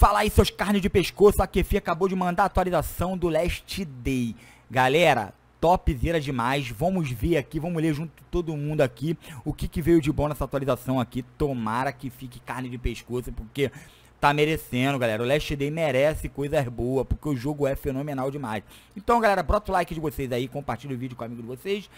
Fala aí, seus carnes de pescoço. A Kefi acabou de mandar a atualização do Last Day. Galera, topzera demais. Vamos ver aqui, vamos ler junto todo mundo aqui o que, que veio de bom nessa atualização aqui. Tomara que fique carne de pescoço, porque tá merecendo, galera. O Last Day merece coisas boas, porque o jogo é fenomenal demais. Então, galera, bota o like de vocês aí, compartilha o vídeo com o amigo de vocês.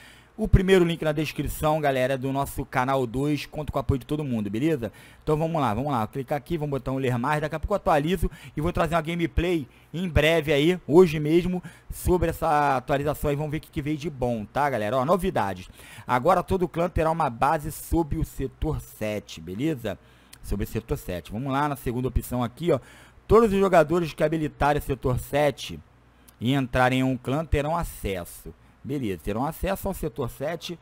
O primeiro link na descrição, galera, é do nosso canal 2. Conto com o apoio de todo mundo, beleza? Então vamos lá, vamos lá. Vou clicar aqui, vamos botar um ler mais. Daqui a pouco eu atualizo e vou trazer uma gameplay em breve aí, hoje mesmo, sobre essa atualização e Vamos ver o que, que veio de bom, tá, galera? Ó, novidades. Agora todo clã terá uma base sobre o setor 7, beleza? Sobre o setor 7. Vamos lá na segunda opção aqui, ó. Todos os jogadores que habilitarem o setor 7 e entrarem em um clã terão acesso Beleza, terão acesso ao setor 7,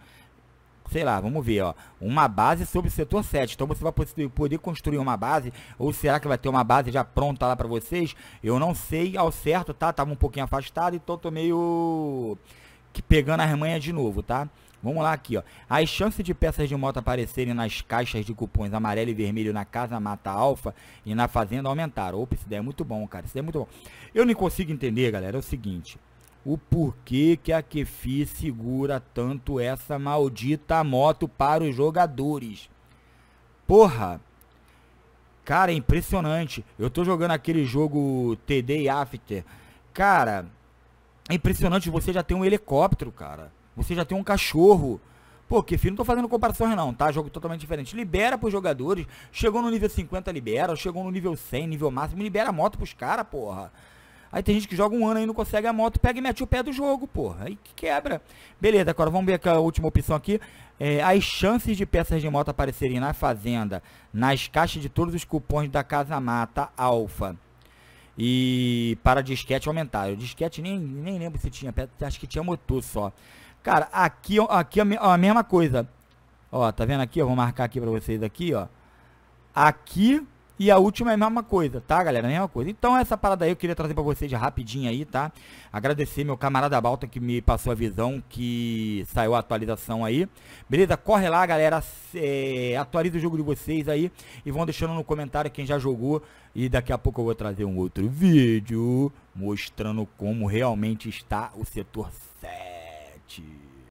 sei lá, vamos ver, ó, uma base sobre o setor 7. Então você vai poder construir uma base, ou será que vai ter uma base já pronta lá para vocês? Eu não sei ao certo, tá? Tava um pouquinho afastado, então tô meio que pegando as manhas de novo, tá? Vamos lá aqui, ó. As chances de peças de moto aparecerem nas caixas de cupons amarelo e vermelho na Casa Mata Alfa e na Fazenda aumentaram. Opa, isso daí é muito bom, cara. Isso daí é muito bom. Eu não consigo entender, galera, é o seguinte o porquê que a Kefi segura tanto essa maldita moto para os jogadores. Porra! Cara, é impressionante. Eu tô jogando aquele jogo TD After. Cara, é impressionante. Você já tem um helicóptero, cara. Você já tem um cachorro. Pô, Kefi, não tô fazendo comparações não, tá? Jogo totalmente diferente. Libera pros jogadores. Chegou no nível 50, libera. Chegou no nível 100, nível máximo. Libera a moto pros caras, porra. Aí tem gente que joga um ano e não consegue a moto, pega e mete o pé do jogo, porra. Aí que quebra. Beleza, agora vamos ver a última opção aqui. É, as chances de peças de moto aparecerem na fazenda, nas caixas de todos os cupons da Casa Mata Alfa. E para disquete aumentar o Disquete nem, nem lembro se tinha, acho que tinha motor só. Cara, aqui, aqui ó, é a mesma coisa. Ó, tá vendo aqui? Eu vou marcar aqui pra vocês aqui, ó. Aqui e a última é a mesma coisa, tá, galera? A mesma coisa. Então, essa parada aí eu queria trazer pra vocês rapidinho aí, tá? Agradecer meu camarada Balta que me passou a visão, que saiu a atualização aí. Beleza? Corre lá, galera. É, atualiza o jogo de vocês aí. E vão deixando no comentário quem já jogou. E daqui a pouco eu vou trazer um outro vídeo mostrando como realmente está o setor 7.